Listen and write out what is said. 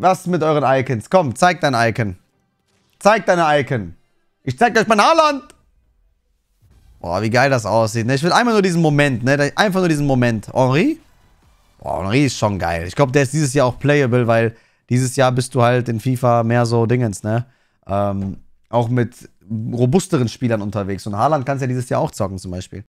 Was mit euren Icons? Komm, zeig dein Icon. Zeig deine Icon. Ich zeig euch mein Haarland. Boah, wie geil das aussieht. Ne? Ich will einfach nur diesen Moment, ne? Einfach nur diesen Moment. Henri? Boah, Henri ist schon geil. Ich glaube, der ist dieses Jahr auch playable, weil dieses Jahr bist du halt in FIFA mehr so Dingens, ne? Ähm, auch mit robusteren Spielern unterwegs. Und Haaland kannst ja dieses Jahr auch zocken zum Beispiel.